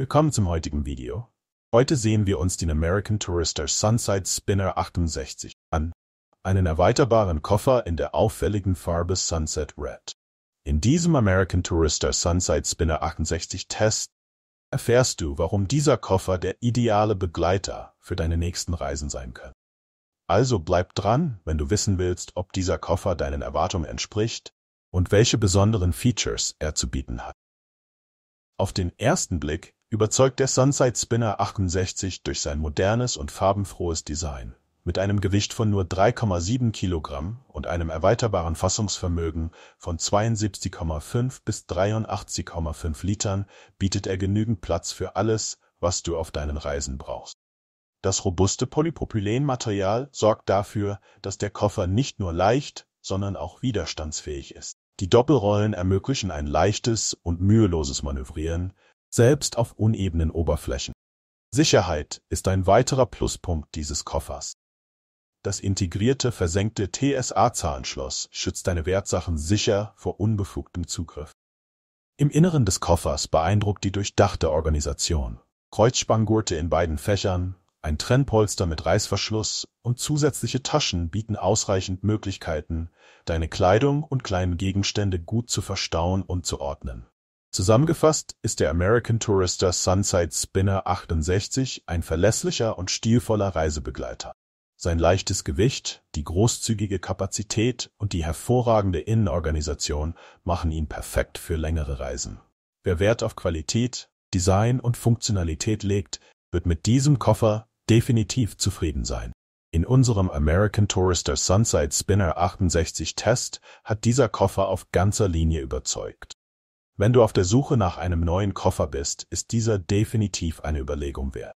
Willkommen zum heutigen Video. Heute sehen wir uns den American Tourister Sunside Spinner 68 an, einen erweiterbaren Koffer in der auffälligen Farbe Sunset Red. In diesem American Tourister Sunside Spinner 68 Test erfährst du, warum dieser Koffer der ideale Begleiter für deine nächsten Reisen sein kann. Also bleib dran, wenn du wissen willst, ob dieser Koffer deinen Erwartungen entspricht und welche besonderen Features er zu bieten hat. Auf den ersten Blick überzeugt der Sunside Spinner 68 durch sein modernes und farbenfrohes Design. Mit einem Gewicht von nur 3,7 Kilogramm und einem erweiterbaren Fassungsvermögen von 72,5 bis 83,5 Litern bietet er genügend Platz für alles, was du auf deinen Reisen brauchst. Das robuste Polypropylenmaterial sorgt dafür, dass der Koffer nicht nur leicht, sondern auch widerstandsfähig ist. Die Doppelrollen ermöglichen ein leichtes und müheloses Manövrieren, selbst auf unebenen Oberflächen. Sicherheit ist ein weiterer Pluspunkt dieses Koffers. Das integrierte versenkte TSA-Zahlenschloss schützt deine Wertsachen sicher vor unbefugtem Zugriff. Im Inneren des Koffers beeindruckt die durchdachte Organisation. Kreuzspanngurte in beiden Fächern, ein Trennpolster mit Reißverschluss und zusätzliche Taschen bieten ausreichend Möglichkeiten, deine Kleidung und kleinen Gegenstände gut zu verstauen und zu ordnen. Zusammengefasst ist der American Tourister Sunside Spinner 68 ein verlässlicher und stilvoller Reisebegleiter. Sein leichtes Gewicht, die großzügige Kapazität und die hervorragende Innenorganisation machen ihn perfekt für längere Reisen. Wer Wert auf Qualität, Design und Funktionalität legt, wird mit diesem Koffer definitiv zufrieden sein. In unserem American Tourister Sunside Spinner 68 Test hat dieser Koffer auf ganzer Linie überzeugt. Wenn du auf der Suche nach einem neuen Koffer bist, ist dieser definitiv eine Überlegung wert.